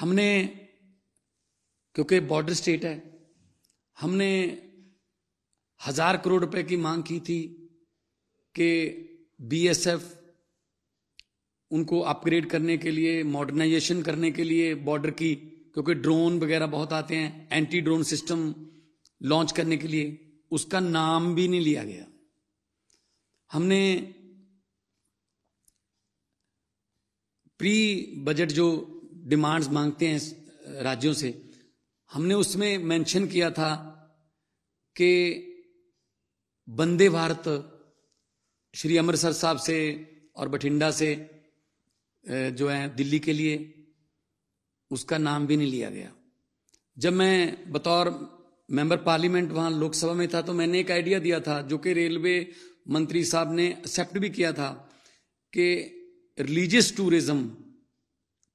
हमने क्योंकि border state है हमने हजार करोड़ रुपए की मांग की थी कि बीएसएफ उनको अपग्रेड करने के लिए मॉडर्नाइजेशन करने के लिए बॉर्डर की क्योंकि ड्रोन वगैरह बहुत आते हैं एंटी ड्रोन सिस्टम लॉन्च करने के लिए उसका नाम भी नहीं लिया गया हमने प्री बजट जो डिमांड्स मांगते हैं राज्यों से हमने उसमें मेंशन किया था कि वंदे भारत श्री अमृतसर साहब से और बठिंडा से जो है दिल्ली के लिए उसका नाम भी नहीं लिया गया जब मैं बतौर मेंबर पार्लियामेंट वहां लोकसभा में था तो मैंने एक आइडिया दिया था जो कि रेलवे मंत्री साहब ने एक्सेप्ट भी किया था कि रिलीजियस टूरिज्म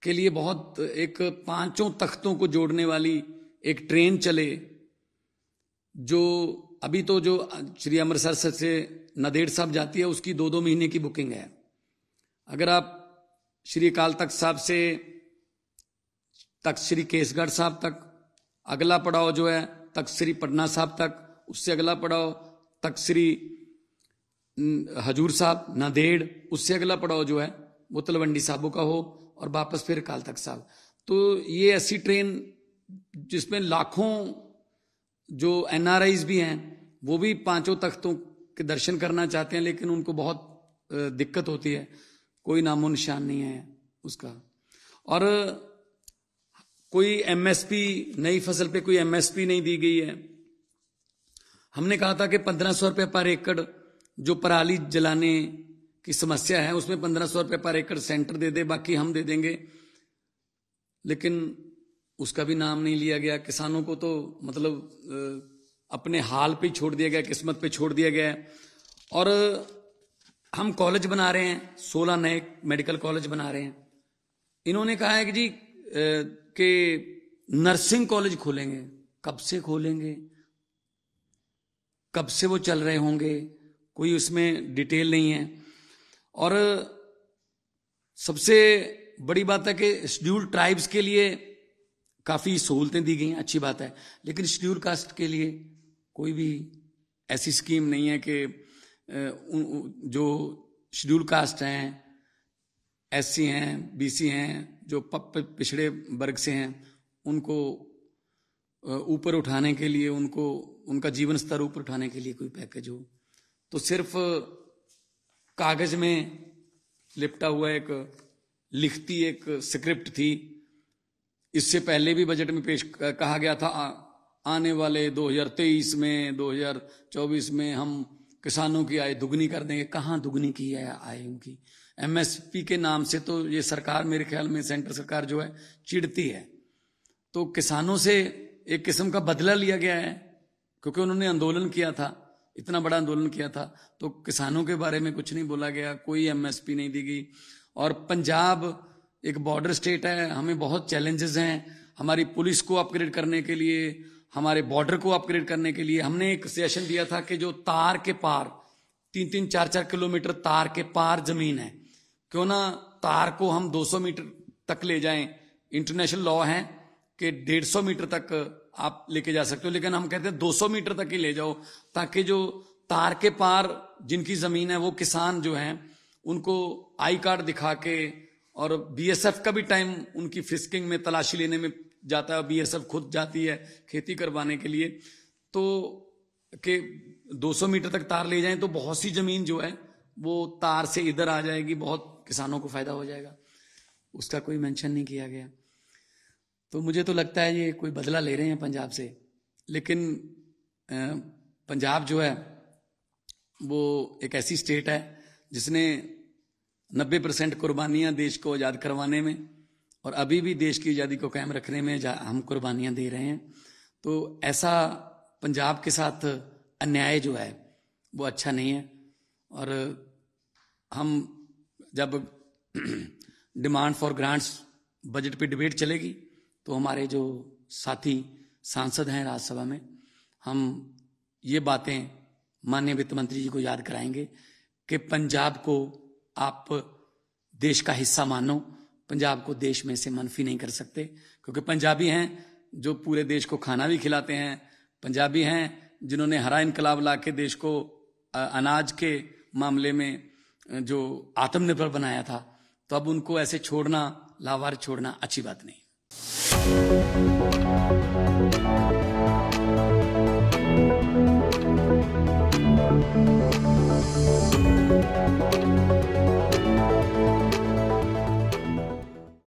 के लिए बहुत एक पांचों तख्तों को जोड़ने वाली एक ट्रेन चले जो अभी तो जो श्री अमृतसर से नदेड़ साहब जाती है उसकी दो दो महीने की बुकिंग है अगर आप श्री अकाल तख्त साहब से तक श्री केसगढ़ साहब तक अगला पड़ाव जो है तक श्री पटना साहब तक उससे अगला पड़ाव तक श्री हम्म, हजूर साहब नदेड़ उससे अगला पड़ाव जो है वो तलवंडी साहबों का हो और वापस फिर काल तक साहब तो ये ऐसी ट्रेन जिसमें लाखों जो एन भी हैं वो भी पांचों तख्तों के दर्शन करना चाहते हैं लेकिन उनको बहुत दिक्कत होती है कोई नामो निशान नहीं है उसका और कोई एमएसपी नई फसल पे कोई एमएसपी नहीं दी गई है हमने कहा था कि पंद्रह सौ रुपये पर एकड़ जो पराली जलाने की समस्या है उसमें पंद्रह सौ रुपये पर एकड़ सेंटर दे दे बाकी हम दे देंगे लेकिन उसका भी नाम नहीं लिया गया किसानों को तो मतलब अपने हाल पे छोड़ दिया गया किस्मत पे छोड़ दिया गया और हम कॉलेज बना रहे हैं सोलह नए मेडिकल कॉलेज बना रहे हैं इन्होंने कहा है कि जी के नर्सिंग कॉलेज खोलेंगे कब से खोलेंगे कब से वो चल रहे होंगे कोई उसमें डिटेल नहीं है और सबसे बड़ी बात है कि शेड्यूल ट्राइब्स के लिए काफ़ी सहूलतें दी गई हैं अच्छी बात है लेकिन शेड्यूल कास्ट के लिए कोई भी ऐसी स्कीम नहीं है कि जो शेड्यूल कास्ट हैं एस सी हैं बी सी हैं जो पिछड़े वर्ग से हैं उनको ऊपर उठाने के लिए उनको उनका जीवन स्तर ऊपर उठाने के लिए कोई पैकेज हो तो सिर्फ कागज में लिपटा हुआ एक लिखती एक स्क्रिप्ट थी इससे पहले भी बजट में पेश कहा गया था आने वाले 2023 में 2024 में हम किसानों की आय दुगनी कर देंगे कहाँ दुगनी की है आय उनकी एमएसपी के नाम से तो ये सरकार मेरे ख्याल में सेंटर सरकार जो है चिड़ती है तो किसानों से एक किस्म का बदला लिया गया है क्योंकि उन्होंने आंदोलन किया था इतना बड़ा आंदोलन किया था तो किसानों के बारे में कुछ नहीं बोला गया कोई एमएसपी नहीं दी गई और पंजाब एक बॉर्डर स्टेट है हमें बहुत चैलेंजेस हैं हमारी पुलिस को अपग्रेड करने के लिए हमारे बॉर्डर को अपग्रेड करने के लिए हमने एक सजेशन दिया था कि जो तार के पार तीन तीन चार चार किलोमीटर तार के पार जमीन है क्यों ना तार को हम 200 मीटर तक ले जाएं इंटरनेशनल लॉ है कि 150 मीटर तक आप लेके जा सकते हो लेकिन हम कहते हैं 200 मीटर तक ही ले जाओ ताकि जो तार के पार जिनकी ज़मीन है वो किसान जो हैं उनको आई कार्ड दिखा के और बीएसएफ का भी टाइम उनकी फिस्किंग में तलाशी लेने में जाता है बीएसएफ खुद जाती है खेती करवाने के लिए तो के 200 मीटर तक तार ले जाएं तो बहुत सी ज़मीन जो है वो तार से इधर आ जाएगी बहुत किसानों को फ़ायदा हो जाएगा उसका कोई मेंशन नहीं किया गया तो मुझे तो लगता है ये कोई बदला ले रहे हैं पंजाब से लेकिन पंजाब जो है वो एक ऐसी स्टेट है जिसने 90 परसेंट कुर्बानियाँ देश को आज़ाद करवाने में और अभी भी देश की आज़ादी को कायम रखने में हम कुर्बानियाँ दे रहे हैं तो ऐसा पंजाब के साथ अन्याय जो है वो अच्छा नहीं है और हम जब डिमांड फॉर ग्रांट्स बजट पे डिबेट चलेगी तो हमारे जो साथी सांसद हैं राज्यसभा में हम ये बातें माननीय वित्त मंत्री जी को याद कराएंगे कि पंजाब को आप देश का हिस्सा मानो पंजाब को देश में से मनफी नहीं कर सकते क्योंकि पंजाबी हैं जो पूरे देश को खाना भी खिलाते हैं पंजाबी हैं जिन्होंने हरा इनकलाब ला के देश को अनाज के मामले में जो आत्मनिर्भर बनाया था तो अब उनको ऐसे छोड़ना लावार छोड़ना अच्छी बात नहीं thank you